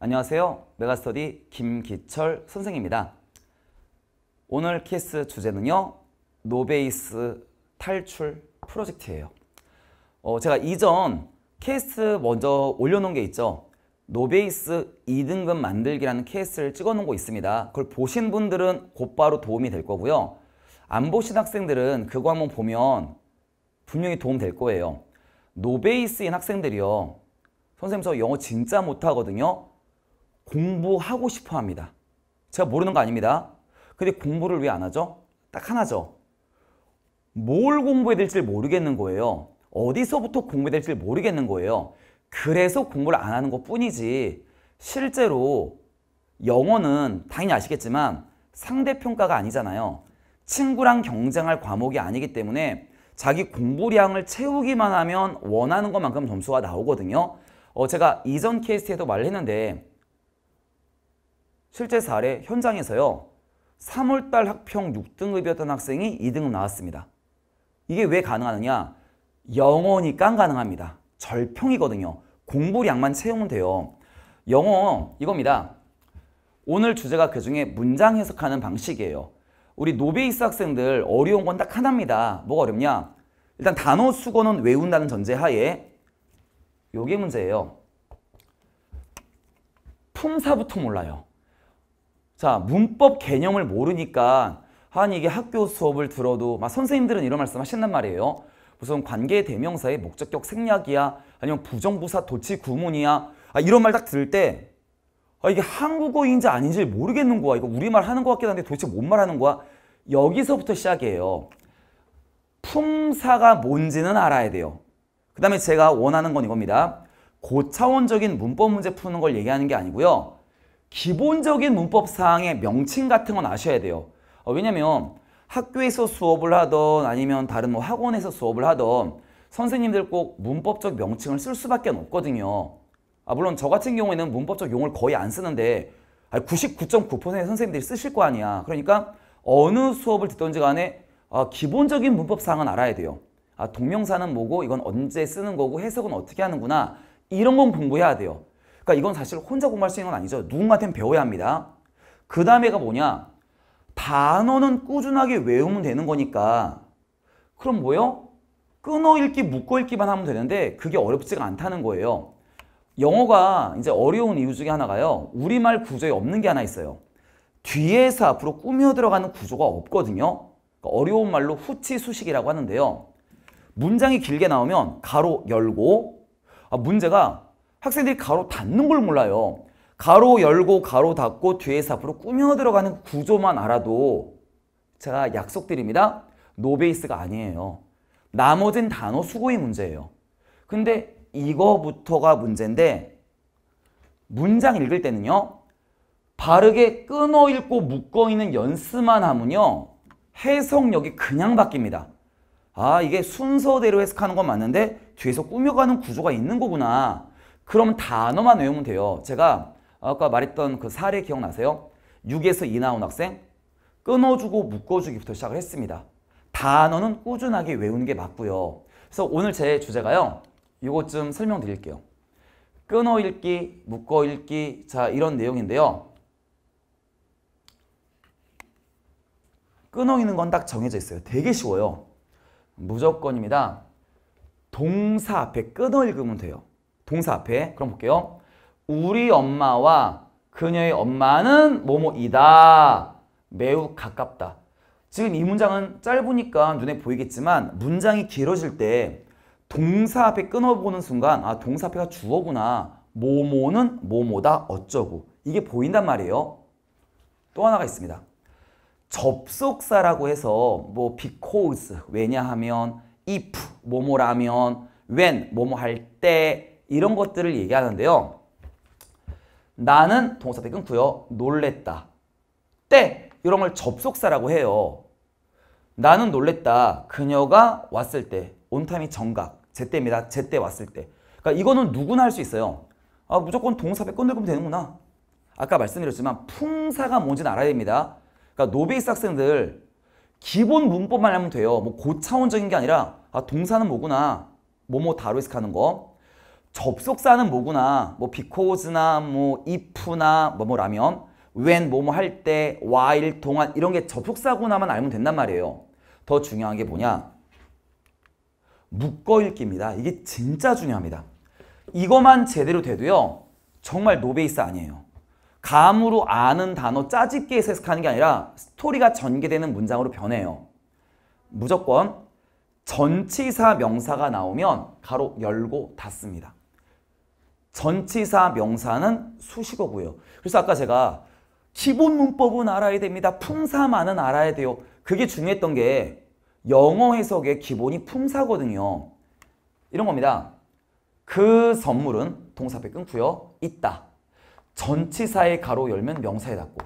안녕하세요. 메가스터디 김기철 선생입니다. 오늘 키스 주제는요. 노베이스 탈출 프로젝트예요. 어, 제가 이전 케이스 먼저 올려놓은 게 있죠. 노베이스 2등급 만들기라는 케이스를 찍어놓은 거 있습니다. 그걸 보신 분들은 곧바로 도움이 될 거고요. 안 보신 학생들은 그거 한번 보면 분명히 도움 될 거예요. 노베이스인 학생들이요. 선생님 저 영어 진짜 못하거든요. 공부하고 싶어 합니다. 제가 모르는 거 아닙니다. 근데 공부를 왜 안 하죠? 딱 하나죠. 뭘 공부해야 될지 모르겠는 거예요. 어디서부터 공부해야 될지 모르겠는 거예요. 그래서 공부를 안 하는 것 뿐이지 실제로 영어는 당연히 아시겠지만 상대평가가 아니잖아요. 친구랑 경쟁할 과목이 아니기 때문에 자기 공부량을 채우기만 하면 원하는 것만큼 점수가 나오거든요. 어, 제가 이전 케이스에도 말 했는데 실제 사례 현장에서요. 3월달 학평 6등급이었던 학생이 2등급 나왔습니다. 이게 왜 가능하느냐? 영어니까 가능합니다. 절평이거든요. 공부량만 채우면 돼요. 영어 이겁니다. 오늘 주제가 그 중에 문장 해석하는 방식이에요. 우리 노베이스 학생들 어려운 건 딱 하나입니다. 뭐가 어렵냐? 일단 단어 수거는 외운다는 전제하에 요게 문제예요. 품사부터 몰라요. 자, 문법 개념을 모르니까 한 이게 학교 수업을 들어도 막 선생님들은 이런 말씀 하신단 말이에요. 무슨 관계 대명사의 목적격 생략이야 아니면 부정부사 도치 구문이야 아, 이런 말 딱 들을 때 아, 이게 한국어인지 아닌지 모르겠는 거야 이거 우리말 하는 것 같긴 한데 도대체 뭔 말하는 거야 여기서부터 시작이에요 품사가 뭔지는 알아야 돼요 그 다음에 제가 원하는 건 이겁니다 고차원적인 문법 문제 푸는 걸 얘기하는 게 아니고요 기본적인 문법 사항의 명칭 같은 건 아셔야 돼요. 어, 왜냐면 학교에서 수업을 하던 아니면 다른 뭐 학원에서 수업을 하던 선생님들 꼭 문법적 명칭을 쓸 수밖에 없거든요. 아, 물론 저 같은 경우에는 문법적 용어를 거의 안 쓰는데 99.9%의 아, 선생님들이 쓰실 거 아니야. 그러니까 어느 수업을 듣던지 간에 아, 기본적인 문법 사항은 알아야 돼요. 아, 동명사는 뭐고 이건 언제 쓰는 거고 해석은 어떻게 하는구나 이런 건 공부해야 돼요. 그러니까 이건 사실 혼자 공부할 수 있는 건 아니죠. 누군가한테 배워야 합니다. 그 다음에가 뭐냐? 단어는 꾸준하게 외우면 되는 거니까 그럼 뭐요? 끊어 읽기, 묶어 읽기만 하면 되는데 그게 어렵지가 않다는 거예요. 영어가 이제 어려운 이유 중에 하나가요. 우리말 구조에 없는 게 하나 있어요. 뒤에서 앞으로 꾸며 들어가는 구조가 없거든요. 그러니까 어려운 말로 후치 수식이라고 하는데요. 문장이 길게 나오면 가로 열고 아, 문제가 학생들이 가로 닫는 걸 몰라요. 가로 열고 가로 닫고 뒤에서 앞으로 꾸며 들어가는 구조만 알아도 제가 약속드립니다. 노베이스가 아니에요. 나머진 단어 수고의 문제예요. 근데 이거부터가 문제인데 문장 읽을 때는요. 바르게 끊어 읽고 묶어있는 연습만 하면요. 해석력이 그냥 바뀝니다. 아 이게 순서대로 해석하는 건 맞는데 뒤에서 꾸며가는 구조가 있는 거구나. 그럼 단어만 외우면 돼요. 제가 아까 말했던 그 사례 기억나세요? 6에서 2 나온 학생 끊어주고 묶어주기부터 시작을 했습니다. 단어는 꾸준하게 외우는 게 맞고요. 그래서 오늘 제 주제가요. 이것 좀 설명드릴게요. 끊어 읽기, 묶어 읽기 자 이런 내용인데요. 끊어 있는 건 딱 정해져 있어요. 되게 쉬워요. 무조건입니다. 동사 앞에 끊어 읽으면 돼요. 동사 앞에 그럼 볼게요. 우리 엄마와 그녀의 엄마는 뭐뭐이다. 매우 가깝다. 지금 이 문장은 짧으니까 눈에 보이겠지만 문장이 길어질 때 동사 앞에 끊어보는 순간 아 동사 앞에가 주어구나. 뭐뭐는 뭐뭐다 어쩌고 이게 보인단 말이에요. 또 하나가 있습니다. 접속사라고 해서 뭐 because 왜냐하면 if 뭐뭐라면 when 뭐뭐 할때 이런 것들을 얘기하는데요. 나는 동사대 끊고요. 놀랬다. 때 이런 걸 접속사라고 해요. 나는 놀랬다. 그녀가 왔을 때 온타임이 정각. 제때입니다. 제때 왔을 때. 그러니까 이거는 누구나 할 수 있어요. 아, 무조건 동사배 끝내면 되는구나. 아까 말씀드렸지만 풍사가 뭔지는 알아야 됩니다. 그러니까 노베이스 학생들 기본 문법만 하면 돼요. 뭐 고차원적인 게 아니라 아 동사는 뭐구나. 뭐뭐 다루이스 하는 거. 접속사는 뭐구나. 뭐 because나 뭐 if나 뭐뭐라면 when 뭐 뭐 할때 while 동안 이런 게 접속사구나만 알면 된단 말이에요. 더 중요한 게 뭐냐? 묶어 읽기입니다. 이게 진짜 중요합니다. 이것만 제대로 돼도요. 정말 노베이스 아니에요. 감으로 아는 단어 짜집게 해석하는 게 아니라 스토리가 전개되는 문장으로 변해요. 무조건 전치사 명사가 나오면 가로 열고 닫습니다. 전치사 명사는 수식어고요. 그래서 아까 제가 기본 문법은 알아야 됩니다. 품사만은 알아야 돼요. 그게 중요했던 게 영어 해석의 기본이 품사거든요. 이런 겁니다. 그 선물은 동사 앞에 끊고요. 있다. 전치사의 가로 열면 명사에 닿고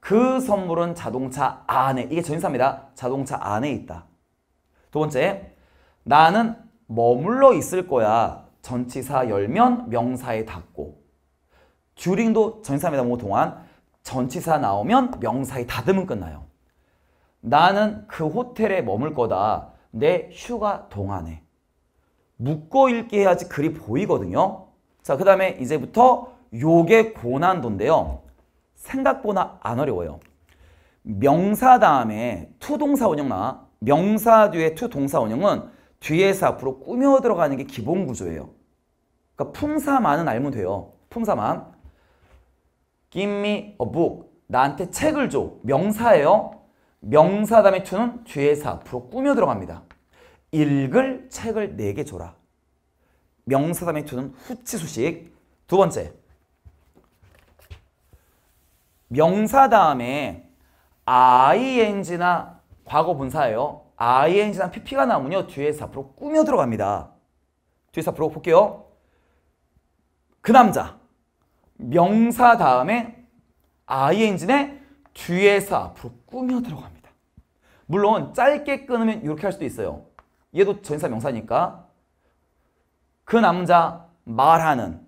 그 선물은 자동차 안에 이게 전치사입니다. 자동차 안에 있다. 두 번째 나는 머물러 있을 거야. 전치사 열면 명사에 닿고 주링도 전치사 매다모 동안 전치사 나오면 명사에 닫으면 끝나요. 나는 그 호텔에 머물 거다. 내 휴가 동안에. 묶어 읽게 해야지 글이 보이거든요. 자, 그 다음에 이제부터 요게 고난도인데요. 생각보다 안 어려워요. 명사 다음에 투동사 원형나 명사 뒤에 투동사 원형은 뒤에서 앞으로 꾸며 들어가는 게 기본 구조예요. 그러니까 품사만은 알면 돼요. 품사만. Give me a book. 나한테 책을 줘. 명사예요. 명사 다음에 to는 뒤에서 앞으로 꾸며 들어갑니다. 읽을 책을 네개 줘라. 명사 다음에 to는 후치수식. 두 번째. 명사 다음에 ing나 과거 분사예요. ing랑 pp가 나오면요. 뒤에서 앞으로 꾸며 들어갑니다. 뒤에서 앞으로 볼게요. 그 남자 명사 다음에 ing네 뒤에서 앞으로 꾸며 들어갑니다. 물론 짧게 끊으면 이렇게 할 수도 있어요. 얘도 전사 명사니까 그 남자 말하는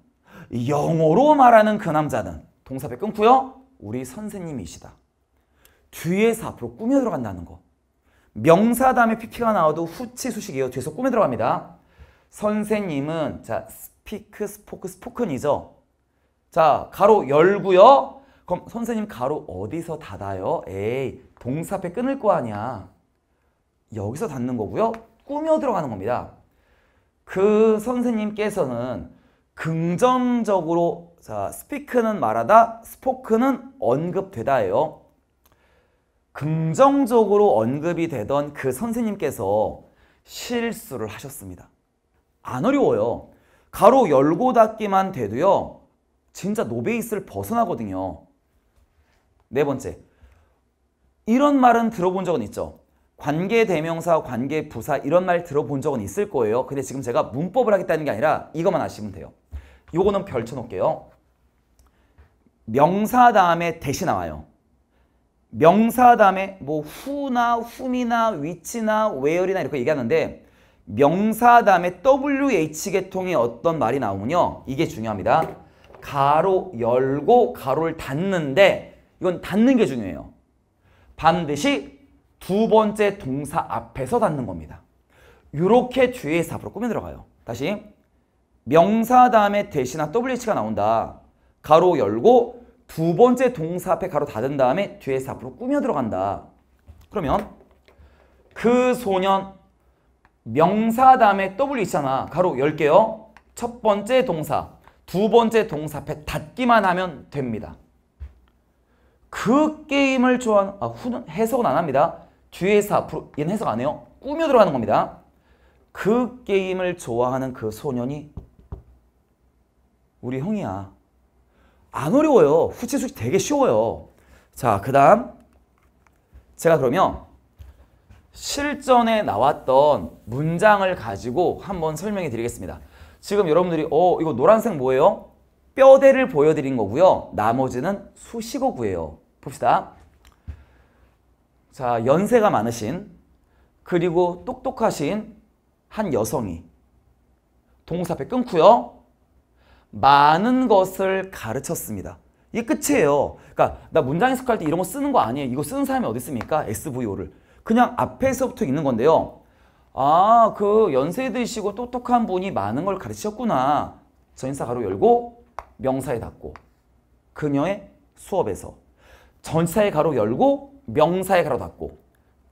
영어로 말하는 그 남자는 동사배 끊고요. 우리 선생님이시다. 뒤에서 앞으로 꾸며 들어간다는 거. 명사 다음에 pp가 나와도 후치 수식이에요. 뒤에서 꾸며 들어갑니다. 선생님은 자 스피크 스포크 스포큰이죠. 자 가로 열고요. 그럼 선생님 가로 어디서 닫아요? 에이 동사 앞에 끊을 거 아니야. 여기서 닫는 거고요. 꾸며 들어가는 겁니다. 그 선생님께서는 긍정적으로 자 스피크는 말하다 스포크는 언급되다예요. 긍정적으로 언급이 되던 그 선생님께서 실수를 하셨습니다. 안 어려워요. 가로 열고 닫기만 돼도요. 진짜 노베이스를 벗어나거든요. 네 번째, 이런 말은 들어본 적은 있죠. 관계대명사, 관계부사 이런 말 들어본 적은 있을 거예요. 근데 지금 제가 문법을 하겠다는 게 아니라 이것만 아시면 돼요. 요거는 별 쳐놓을게요. 명사 다음에 대시 나와요. 명사 다음에 뭐 후나 훔이나 위치나 웨어리나 이렇게 얘기하는데 명사 다음에 WH 계통의 어떤 말이 나오면요. 이게 중요합니다. 가로 열고 가로를 닫는데 이건 닫는 게 중요해요. 반드시 두 번째 동사 앞에서 닫는 겁니다. 이렇게 뒤에 해서 앞으로 꾸며 들어가요. 다시 명사 다음에 대신한 WH가 나온다. 가로 열고 두 번째 동사 앞에 가로 닫은 다음에 뒤에서 앞으로 꾸며 들어간다. 그러면 그 소년 명사 다음에 W 있잖아. 가로 1 0요첫 번째 동사, 두 번째 동사 앞에 닫기만 하면 됩니다. 그 게임을 좋아하는 아, 후는 해석은 안 합니다. 뒤에서 앞으로 얘는 해석 안 해요. 꾸며 들어가는 겁니다. 그 게임을 좋아하는 그 소년이 우리 형이야. 안 어려워요. 후치수식 되게 쉬워요. 자, 그 다음 제가 그러면 실전에 나왔던 문장을 가지고 한번 설명해 드리겠습니다. 지금 여러분들이 어 이거 노란색 뭐예요? 뼈대를 보여드린 거고요. 나머지는 수식어구예요. 봅시다. 자 연세가 많으신 그리고 똑똑하신 한 여성이 동사표 끊고요. 많은 것을 가르쳤습니다. 이게 끝이에요. 그러니까 나 문장 해석할 때 이런 거 쓰는 거 아니에요. 이거 쓰는 사람이 어디 있습니까? SVO를. 그냥 앞에서부터 있는 건데요. 아, 그 연세 드시고 똑똑한 분이 많은 걸 가르치셨구나. 전인사 가로 열고 명사에 닫고 그녀의 수업에서 전사의 가로 열고 명사의 가로 닫고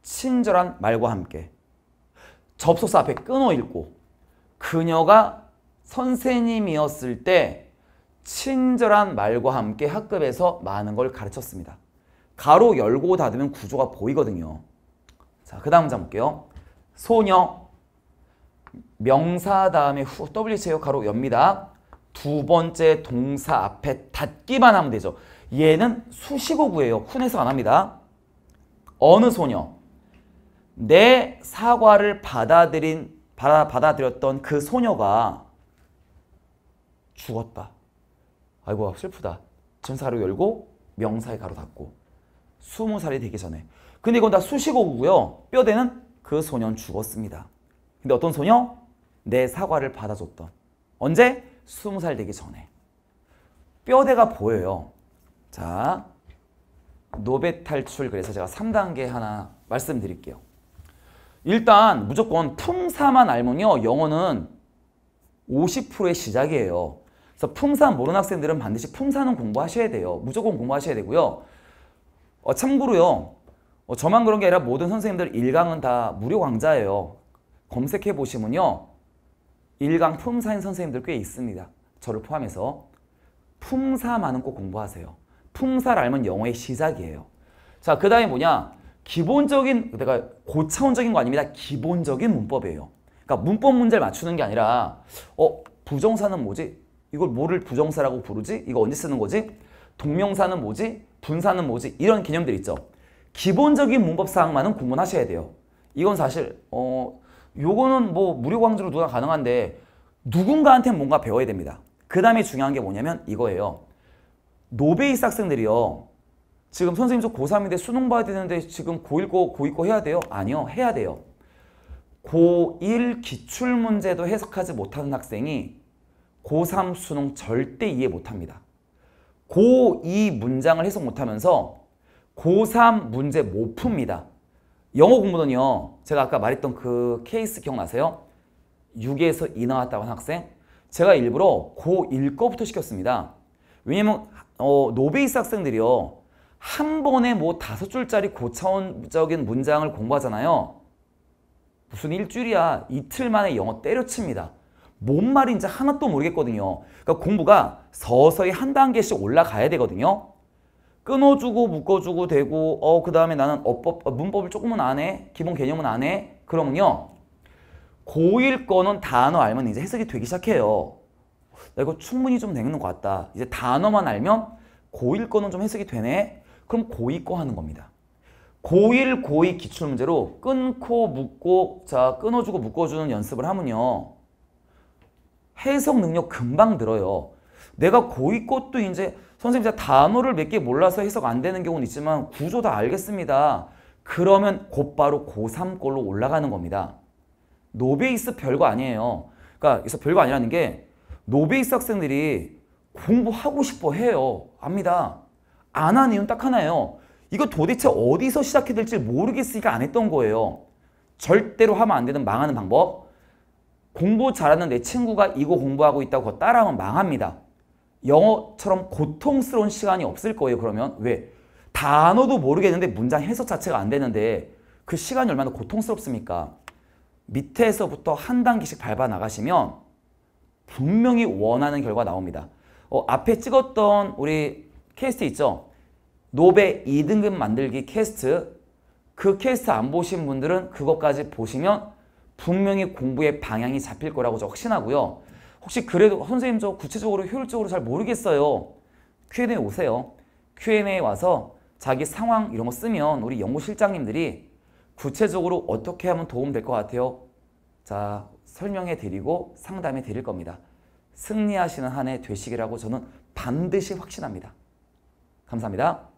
친절한 말과 함께 접속사 앞에 끊어 읽고 그녀가 선생님이었을 때 친절한 말과 함께 학급에서 많은 걸 가르쳤습니다. 가로 열고 닫으면 구조가 보이거든요. 자, 그 다음 자 볼게요. 소녀, 명사 다음에 후, WH요 가로 엽니다. 두 번째 동사 앞에 닫기만 하면 되죠. 얘는 수식어구예요. 훈해석 안 합니다. 어느 소녀, 내 사과를 받아들인, 받아, 받아들였던 그 소녀가 죽었다. 아이고 슬프다. 전사로 열고 명사에 가로 닫고 스무 살이 되기 전에 근데 이건 다 수식어고요. 뼈대는 그 소년 죽었습니다. 근데 어떤 소녀? 내 사과를 받아줬던 언제? 스무 살 되기 전에 뼈대가 보여요. 자, 노베 탈출 그래서 제가 3단계 하나 말씀드릴게요. 일단 무조건 품사만 알면요. 영어는 50%의 시작이에요. 그래서 품산 모르는 학생들은 반드시 품사는 공부하셔야 돼요. 무조건 공부하셔야 되고요. 어, 참고로요. 어, 저만 그런 게 아니라 모든 선생님들 1강은 다 무료 강좌예요. 검색해 보시면요. 1강 품사인 선생님들 꽤 있습니다. 저를 포함해서. 품사만은 꼭 공부하세요. 품사를 알면 영어의 시작이에요. 자, 그 다음에 뭐냐. 기본적인, 내가 고차원적인 거 아닙니다. 기본적인 문법이에요. 그러니까 문법 문제를 맞추는 게 아니라 어? 부정사는 뭐지? 이걸 뭐를 부정사라고 부르지? 이거 언제 쓰는 거지? 동명사는 뭐지? 분사는 뭐지? 이런 개념들 있죠. 기본적인 문법 사항만은 공부하셔야 돼요. 이건 사실 어 요거는 뭐 무료 강좌로 누가 가능한데 누군가한테 뭔가 배워야 됩니다. 그 다음에 중요한 게 뭐냐면 이거예요. 노베이스 학생들이요. 지금 선생님 저 고3인데 수능 봐야 되는데 지금 고1 거 고2 거 해야 돼요? 아니요. 해야 돼요. 고1 기출문제도 해석하지 못하는 학생이 고3 수능 절대 이해 못합니다. 고2 문장을 해석 못하면서 고3 문제 못 풉니다. 영어 공부는요. 제가 아까 말했던 그 케이스 기억나세요? 6에서 2 나왔다고 한 학생? 제가 일부러 고1 거부터 시켰습니다. 왜냐면 어, 노베이스 학생들이요. 한 번에 뭐 다섯 줄짜리 고차원적인 문장을 공부하잖아요. 무슨 일주일이야. 이틀 만에 영어 때려칩니다. 뭔 말인지 하나도 모르겠거든요. 그러니까 공부가 서서히 한 단계씩 올라가야 되거든요. 끊어주고 묶어주고 되고 어그 다음에 나는 어법 어, 문법을 조금은 안 해. 기본 개념은 안 해. 그러면요. 고일 거는 단어 알면 이제 해석이 되기 시작해요. 나 이거 충분히 좀 되는 것 같다. 이제 단어만 알면 고일 거는 좀 해석이 되네. 그럼 고이 거 하는 겁니다. 고일 고이 기출문제로 끊고 묶고 자 끊어주고 묶어주는 연습을 하면요. 해석 능력 금방 들어요. 내가 고이 것도 이제 선생님 제가 단어를 몇 개 몰라서 해석 안 되는 경우는 있지만 구조 다 알겠습니다. 그러면 곧바로 고3 걸로 올라가는 겁니다. 노베이스 별거 아니에요. 그러니까 그서 별거 아니라는 게 노베이스 학생들이 공부하고 싶어 해요. 압니다. 안 한 이유는 딱 하나예요. 이거 도대체 어디서 시작해야 될지 모르겠으니까 안 했던 거예요. 절대로 하면 안 되는 망하는 방법. 공부 잘하는 내 친구가 이거 공부하고 있다고 따라하면 망합니다. 영어처럼 고통스러운 시간이 없을 거예요. 그러면 왜? 단어도 모르겠는데 문장 해석 자체가 안 되는데 그 시간이 얼마나 고통스럽습니까? 밑에서부터 한 단계씩 밟아 나가시면 분명히 원하는 결과 나옵니다. 어, 앞에 찍었던 우리 캐스트 있죠? 노베 2등급 만들기 캐스트 그 캐스트 안 보신 분들은 그것까지 보시면 분명히 공부의 방향이 잡힐 거라고 저 확신하고요. 혹시 그래도 선생님 저 구체적으로 효율적으로 잘 모르겠어요. Q&A 오세요. Q&A 와서 자기 상황 이런 거 쓰면 우리 연구실장님들이 구체적으로 어떻게 하면 도움될 것 같아요. 자 설명해 드리고 상담해 드릴 겁니다. 승리하시는 한 해 되시기라고 저는 반드시 확신합니다. 감사합니다.